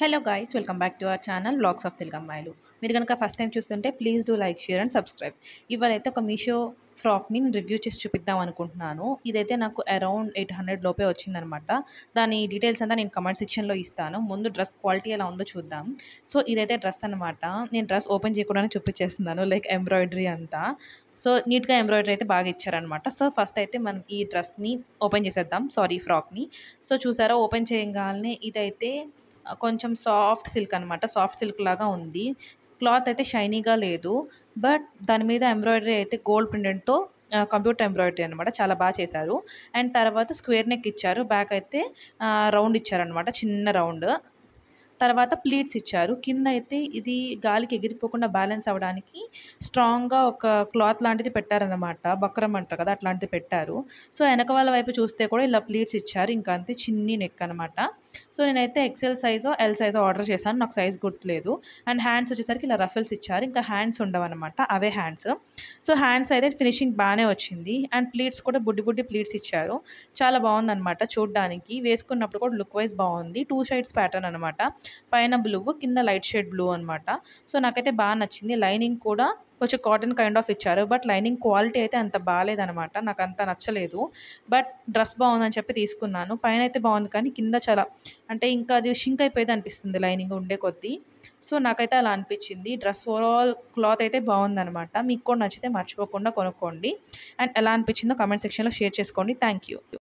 hello guys welcome back to our channel vlogs of Telugu అమ్మాయిలు మీరు కనుక ఫస్ట్ టైం చూస్తుంటే please do like share and subscribe ఇవాళైతే ఒక మీషో ఫ్రాక్ని రివ్యూ చేసి చూపిద్దాం అనుకుంటున్నాను ఇదైతే నాకు అరౌండ్ ఎయిట్ హండ్రెడ్ లోపే వచ్చిందనమాట దాని డీటెయిల్స్ అంతా నేను కమెంట్ సెక్షన్లో ఇస్తాను ముందు డ్రెస్ క్వాలిటీ ఎలా ఉందో చూద్దాం సో ఇదైతే డ్రెస్ అనమాట నేను డ్రెస్ ఓపెన్ చేయకుండానే చూపించేస్తున్నాను లైక్ ఎంబ్రాయిడరీ అంతా సో నీట్గా ఎంబ్రాయిడరీ అయితే బాగా ఇచ్చారనమాట సో ఫస్ట్ అయితే మనం ఈ డ్రెస్ని ఓపెన్ చేసేద్దాం సారీ ఫ్రాక్ని సో చూసారా ఓపెన్ చేయగానే ఇదైతే కొంచెం సాఫ్ట్ సిల్క్ అనమాట సాఫ్ట్ సిల్క్ లాగా ఉంది క్లాత్ అయితే షైనీగా లేదు బట్ దాని మీద ఎంబ్రాయిడరీ అయితే గోల్డ్ ప్రింటెడ్తో కంప్యూటర్ ఎంబ్రాయిడరీ అనమాట చాలా బాగా చేశారు అండ్ తర్వాత స్క్వేర్ నెక్ ఇచ్చారు బ్యాక్ అయితే రౌండ్ ఇచ్చారనమాట చిన్న రౌండ్ తర్వాత ప్లీట్స్ ఇచ్చారు కింద అయితే ఇది గాలికి ఎగిరిపోకుండా బ్యాలెన్స్ అవ్వడానికి స్ట్రాంగ్గా ఒక క్లాత్ లాంటిది పెట్టారనమాట బక్రం అంటారు కదా అట్లాంటిది పెట్టారు సో వెనక వాళ్ళ వైపు చూస్తే కూడా ఇలా ప్లీట్స్ ఇచ్చారు ఇంకా అంతే చిన్ని నెక్ అనమాట సో నేనైతే ఎక్సెల్ సైజో ఎల్ సైజో ఆర్డర్ చేశాను నాకు సైజ్ గుర్తులేదు అండ్ హ్యాండ్స్ వచ్చేసరికి ఇలా రఫెల్స్ ఇచ్చారు ఇంకా హ్యాండ్స్ ఉండవన్నమాట అవే హ్యాండ్స్ సో హ్యాండ్స్ అయితే ఫినిషింగ్ బాగానే వచ్చింది అండ్ ప్లీట్స్ కూడా బుడ్డి బుడ్డి ప్లీట్స్ ఇచ్చారు చాలా బాగుందన్నమాట చూడ్డానికి వేసుకున్నప్పుడు కూడా లుక్ వైజ్ బాగుంది టూ సైడ్స్ ప్యాటర్న్ అనమాట పైన బ్లూ కింద లైట్ షేడ్ బ్లూ అనమాట సో నాకైతే బాగా నచ్చింది లైనింగ్ కూడా కొంచెం కాటన్ కైండ్ ఆఫ్ ఇచ్చారు బట్ లైనింగ్ క్వాలిటీ అయితే అంత బాగాలేదనమాట నాకు అంత నచ్చలేదు బట్ డ్రెస్ బాగుందని చెప్పి తీసుకున్నాను పైన అయితే బాగుంది కానీ కింద చాలా అంటే ఇంకా అది షింక్ అయిపోయేది అనిపిస్తుంది లైనింగ్ ఉండే కొద్దీ సో నాకైతే అలా అనిపించింది డ్రెస్ ఓవరాల్ క్లాత్ అయితే బాగుందనమాట మీకు కూడా నచ్చితే మర్చిపోకుండా కొనుక్కోండి అండ్ ఎలా అనిపించిందో కమెంట్ సెక్షన్లో షేర్ చేసుకోండి థ్యాంక్ యూ